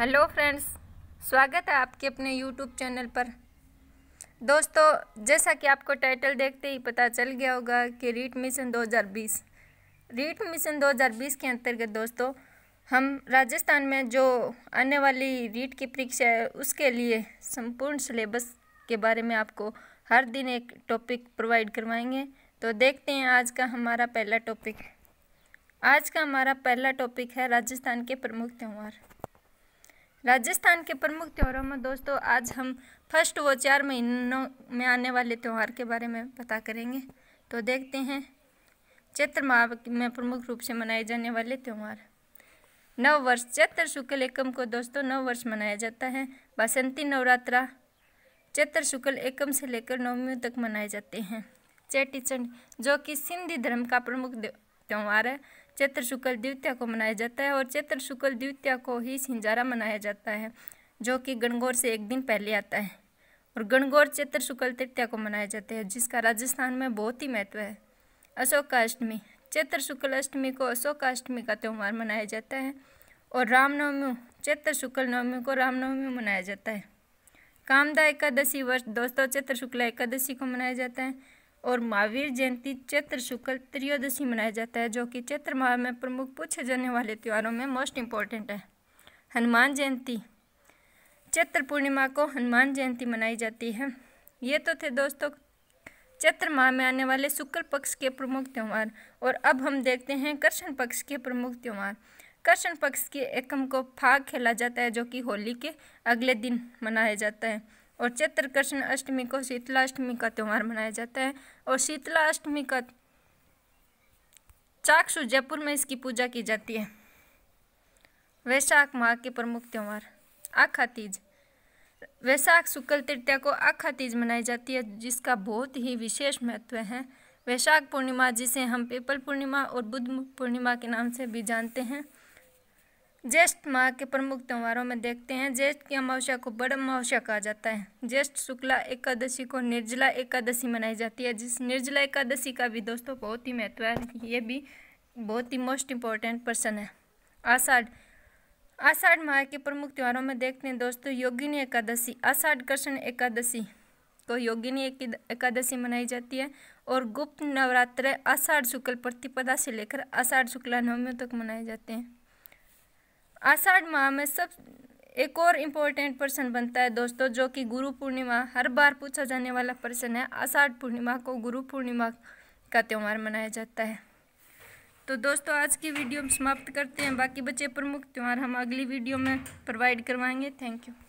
hello friends स्वागत है आपके अपने यूट्यूब चैनल पर दोस्तों जैसा कि आपको टाइटल देखते ही पता चल गया होगा कि रीट मिशन 2020 रीट मिशन 2020 के अंतर्गत दोस्तों हम राजस्थान में जो आने वाली रीट की परीक्षा है उसके लिए संपूर्ण सिलेबस के बारे में आपको हर दिन एक टॉपिक प्रोवाइड करवाएंगे तो देखते हैं आज का हमारा पहला टॉपिक आज का हमारा पहला टॉपिक है राजस्थान के प्रमुख त्यौहार राजस्थान के प्रमुख त्यौहारों में दोस्तों आज हम फर्स्ट व चार महीनों में आने वाले त्यौहार के बारे में पता करेंगे तो देखते हैं चैत्र माह में प्रमुख रूप से मनाए जाने वाले त्यौहार नव वर्ष चैत्र शुक्ल एकम को दोस्तों नव वर्ष मनाया जाता है बसंती नवरात्रा चैत्र शुक्ल एकम से लेकर नवमी तक मनाए जाते हैं चेटीचंड जो कि सिंधी धर्म का प्रमुख त्यौहार है चैत्र शुक्ल द्वितीया को मनाया जाता है और चैत्र शुक्ल द्वितीया को ही सिंजारा मनाया जाता है जो कि गणगौर से एक दिन पहले आता है और गणगौर चैत्र शुक्ल तृतीया को मनाया जाता है जिसका राजस्थान में बहुत ही महत्व है अशोकाष्टमी चैत्र शुक्ल अष्टमी को अशोकाष्टमी का त्यौहार मनाया जाता है और रामनवमी चैत्र शुक्ल नवमी को रामनवमी मनाया जाता है कामदा एकादशी वर्ष दोस्तों चैत्र शुक्ला एकादशी को मनाया जाता है और महावीर जयंती चैत्र शुक्ल त्रयोदशी मनाया जाता है जो कि चैत्र माह में प्रमुख पूछे जाने वाले त्योहारों में मोस्ट इम्पॉर्टेंट है हनुमान जयंती चैत्र पूर्णिमा को हनुमान जयंती मनाई जाती है ये तो थे दोस्तों चैत्र माह में आने वाले शुक्ल पक्ष के प्रमुख त्यौहार और अब हम देखते हैं कृष्ण पक्ष के प्रमुख त्यौहार कृष्ण पक्ष के एकम को फाग खेला जाता है जो कि होली के अगले दिन मनाया जाता है और चैत्र कृष्ण अष्टमी को शीतला अष्टमी का त्यौहार मनाया जाता है और शीतला अष्टमी का चाक्षु जयपुर में इसकी पूजा की जाती है वैशाख माह के प्रमुख त्यौहार आखा तीज वैशाख शुक्ल तृतीया को आखा तीज मनाई जाती है जिसका बहुत ही विशेष महत्व है वैशाख पूर्णिमा जिसे हम पेपल पूर्णिमा और बुद्ध पूर्णिमा के नाम से भी जानते हैं ज्येष्ठ माह के प्रमुख त्योहारों में देखते हैं ज्येष्ठ की अमावस्या को बड़ अमावस्या कहा जाता है ज्येष्ठ शुक्ला एकादशी को निर्जला एकादशी मनाई जाती है जिस निर्जला एकादशी का भी दोस्तों बहुत ही महत्व है ये भी बहुत ही मोस्ट इम्पोर्टेंट पर्सन है आषाढ़ आषाढ़ माह के प्रमुख त्योहारों में देखते हैं दोस्तों योगिनी एकादशी आषाढ़ कृष्ण एकादशी को योगिनी एकादशी मनाई जाती है और गुप्त नवरात्र आषाढ़ शुक्ल प्रतिपदा से लेकर आषाढ़ शुक्ला नवमी तक मनाए जाते हैं आषाढ़ माह में सब एक और इम्पोर्टेंट प्रश्न बनता है दोस्तों जो कि गुरु पूर्णिमा हर बार पूछा जाने वाला प्रश्न है आषाढ़ पूर्णिमा को गुरु पूर्णिमा का त्यौहार मनाया जाता है तो दोस्तों आज की वीडियो समाप्त करते हैं बाकी बचे प्रमुख त्यौहार हम अगली वीडियो में प्रोवाइड करवाएंगे थैंक यू